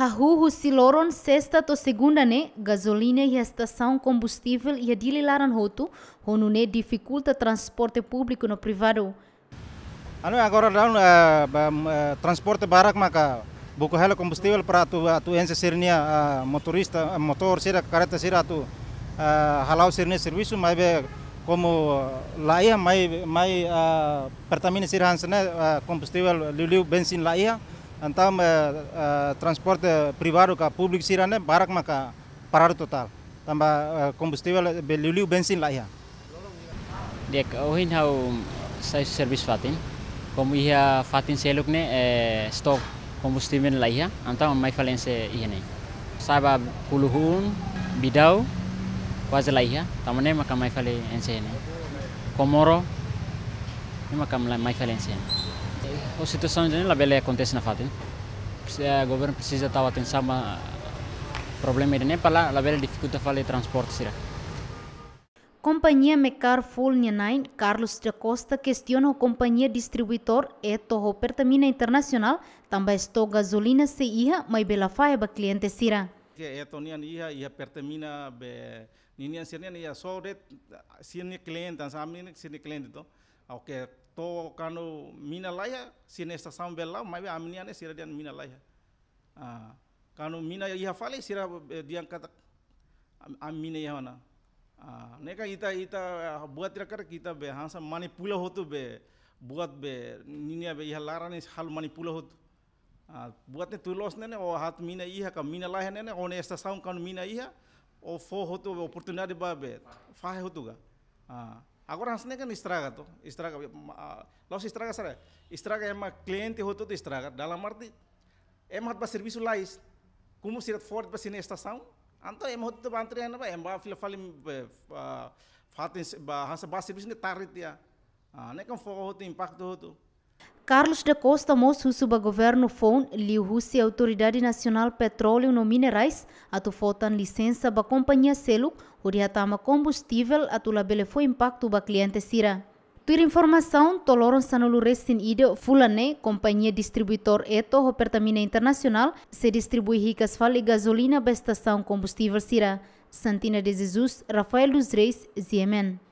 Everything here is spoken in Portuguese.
Hahuhu siloron sexta to segunda ne gasolina e estação combustível e dililaran hotu, honu ne dificulta transporte público no privado. Ano agora dan uh, eh, eh, transporte barak maka buku hela combustível para tu tu ense sirnia eh, motorista motor sira carreta sira tu halau sirnia serviço mai be como laia mai mai pertamina sirhan sana combustível liu benzin laia antam uh, eh, uh, eh, transporte eh, privado ka publik sirane barak maka parar total. Tamba uh, combustível bensin lah ya. Dek, ohin hau saya servis fatin. komu ia fatin seluk ne eh, stok combustível lah ya. antam mai falense ia ne. Saba kuluhun bidau kwaza lah ya. Tamane maka mai falense ne. Komoro maka mai falense O situação na Bela acontece na Fátima. O governo precisa estar atenção mas problema é de nem para lá, a Bela dificulta fazer transporte será. Companhia Mecar Full Ninain, Carlos da Costa questiona a companhia distribuidor e toho pertamina internacional, também estou gasolina se ia, mas bela faia para cliente sira. É tonia ia, ia pertamina, ninian sirnia, ia só ret, sirnia cliente, sabe, sirnia cliente, então. Oke, to kanu mina laia sine sasam bela mai amniane sira dian mina laia. Ah, kanu mina iha fale sira dian kata am mina iha na. Ah, neka ita ita buat rakar kita be hansa manipula hotu be buat be ninia be iha larani hal manipula hotu. Ah, buat ne tulos nene o hat mina iha ka mina laia nene o nesta sam kanu mina iha o fo hotu be oportunidade ba be fa hotu ga. Ah, agora hasne kan istirahat tuh istirahat eh, laos estraga istirahat estraga istirahat cliente hoto tuh istirahat dalam arti emang hat serviço lais como sirat Ford pas ini estação anto emang itu tuh bantri ana ba file fil falim fatin bahasa hansa ba serviço ne tarit ya ah, ne kan fogo hoto tuh. hoto Carlos da Costa mostrou o governo FON liu-se a Autoridade Nacional Petróleo no Minerais a tufotan licença ba companhia selo uriatama combustível a atulabele foi impacto ba cliente sira. Tuir informação, toloron sanulu resin ide fulane, companhia distribuidor eto Pertamina internacional, se distribui ricas fal e gasolina ba estação combustível sira. Santina de Jesus, Rafael dos Reis, Ziemen.